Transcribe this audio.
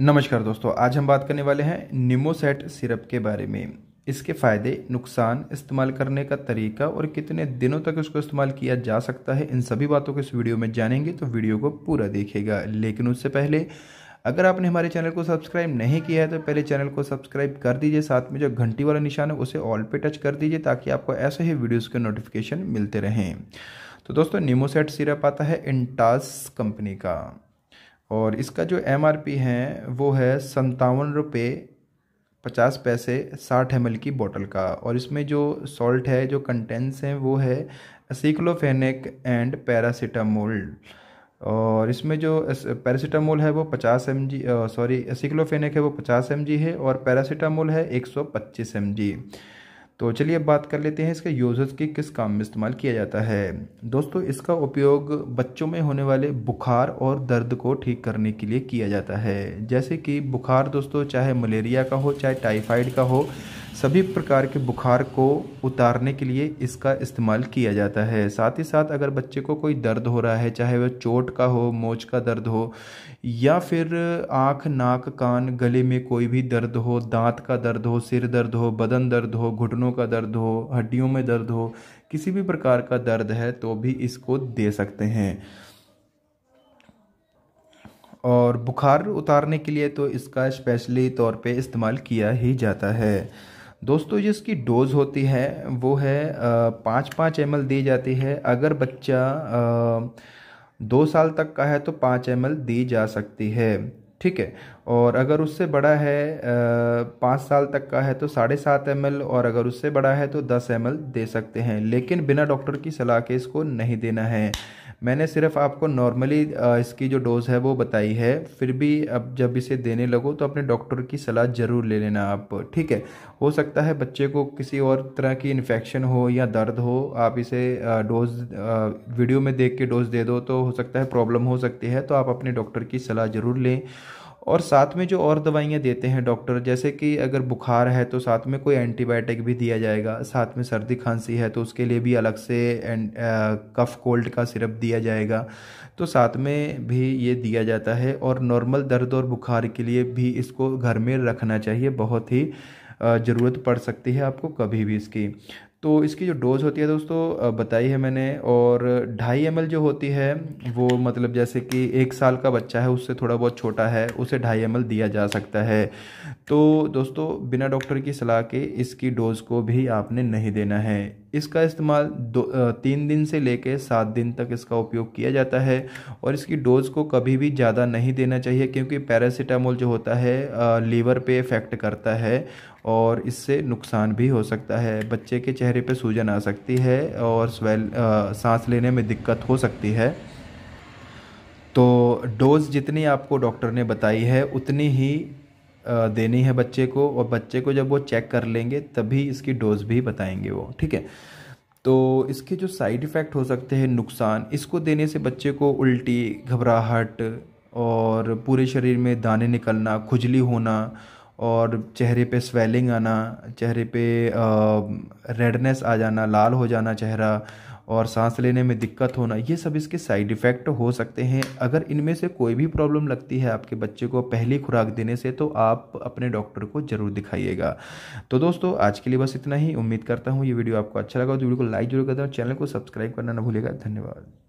नमस्कार दोस्तों आज हम बात करने वाले हैं निमोसेट सिरप के बारे में इसके फ़ायदे नुकसान इस्तेमाल करने का तरीका और कितने दिनों तक इसको इस्तेमाल किया जा सकता है इन सभी बातों को इस वीडियो में जानेंगे तो वीडियो को पूरा देखेगा लेकिन उससे पहले अगर आपने हमारे चैनल को सब्सक्राइब नहीं किया है तो पहले चैनल को सब्सक्राइब कर दीजिए साथ में जो घंटी वाला निशान है उसे ऑल पे टच कर दीजिए ताकि आपको ऐसे ही वीडियोस के नोटिफिकेशन मिलते रहें तो दोस्तों निमोसेट सिरप आता है इंटास कंपनी का और इसका जो एम आर पी है वो है संतावन रुपये पचास पैसे साठ एम की बोतल का और इसमें जो सॉल्ट है जो कंटेंट्स हैं वो है असिक्लोफेनिक एंड पैरासीटामोल और इसमें जो पैरासीटामोल है वो पचास एम जी सॉरी असिक्लोफेनिक है वो पचास एम है और पैरासीटामोल है एक सौ पच्चीस तो चलिए अब बात कर लेते हैं इसके यूजर्स के किस काम में इस्तेमाल किया जाता है दोस्तों इसका उपयोग बच्चों में होने वाले बुखार और दर्द को ठीक करने के लिए किया जाता है जैसे कि बुखार दोस्तों चाहे मलेरिया का हो चाहे टाइफाइड का हो सभी प्रकार के बुखार को उतारने के लिए इसका इस्तेमाल किया जाता है साथ ही साथ अगर बच्चे को कोई दर्द हो रहा है चाहे वह चोट का हो मोच का दर्द हो या फिर आँख नाक कान गले में कोई भी दर्द हो दांत का दर्द हो सिर दर्द हो बदन दर्द हो घुटनों का दर्द हो हड्डियों में दर्द हो किसी भी प्रकार का दर्द है तो भी इसको दे सकते हैं और बुखार उतारने के लिए तो इसका स्पेशली तौर पे इस्तेमाल किया ही जाता है दोस्तों जिसकी डोज़ होती है वो है पाँच पाँच एम दी जाती है अगर बच्चा दो साल तक का है तो पाँच एम दी जा सकती है ठीक है और अगर उससे बड़ा है पाँच साल तक का है तो साढ़े सात एम और अगर उससे बड़ा है तो दस एम दे सकते हैं लेकिन बिना डॉक्टर की सलाह के इसको नहीं देना है मैंने सिर्फ आपको नॉर्मली इसकी जो डोज़ है वो बताई है फिर भी अब जब इसे देने लगो तो अपने डॉक्टर की सलाह ज़रूर ले लेना आप ठीक है हो सकता है बच्चे को किसी और तरह की इन्फेक्शन हो या दर्द हो आप इसे डोज़ वीडियो में देख के डोज़ दे दो तो हो सकता है प्रॉब्लम हो सकती है तो आप अपने डॉक्टर की सलाह ज़रूर लें और साथ में जो और दवाइयाँ देते हैं डॉक्टर जैसे कि अगर बुखार है तो साथ में कोई एंटीबायोटिक भी दिया जाएगा साथ में सर्दी खांसी है तो उसके लिए भी अलग से कफ़ कोल्ड का सिरप दिया जाएगा तो साथ में भी ये दिया जाता है और नॉर्मल दर्द और बुखार के लिए भी इसको घर में रखना चाहिए बहुत ही ज़रूरत पड़ सकती है आपको कभी भी इसकी तो इसकी जो डोज़ होती है दोस्तों बताई है मैंने और ढाई एम जो होती है वो मतलब जैसे कि एक साल का बच्चा है उससे थोड़ा बहुत छोटा है उसे ढाई एम दिया जा सकता है तो दोस्तों बिना डॉक्टर की सलाह के इसकी डोज़ को भी आपने नहीं देना है इसका इस्तेमाल दो तीन दिन से लेकर सात दिन तक इसका उपयोग किया जाता है और इसकी डोज़ को कभी भी ज़्यादा नहीं देना चाहिए क्योंकि पैरासीटामोल जो होता है लीवर पे इफ़ेक्ट करता है और इससे नुकसान भी हो सकता है बच्चे के चेहरे पे सूजन आ सकती है और स्वेल सांस लेने में दिक्कत हो सकती है तो डोज़ जितनी आपको डॉक्टर ने बताई है उतनी ही देनी है बच्चे को और बच्चे को जब वो चेक कर लेंगे तभी इसकी डोज भी बताएंगे वो ठीक है तो इसके जो साइड इफ़ेक्ट हो सकते हैं नुकसान इसको देने से बच्चे को उल्टी घबराहट और पूरे शरीर में दाने निकलना खुजली होना और चेहरे पे स्वेलिंग आना चेहरे पे रेडनेस आ जाना लाल हो जाना चेहरा और सांस लेने में दिक्कत होना ये सब इसके साइड इफ़ेक्ट हो सकते हैं अगर इनमें से कोई भी प्रॉब्लम लगती है आपके बच्चे को पहली खुराक देने से तो आप अपने डॉक्टर को ज़रूर दिखाइएगा तो दोस्तों आज के लिए बस इतना ही उम्मीद करता हूँ ये वीडियो आपको अच्छा लगा तो वीडियो को लाइक जरूर कर दें और चैनल को सब्सक्राइब करना ना भूलेगा धन्यवाद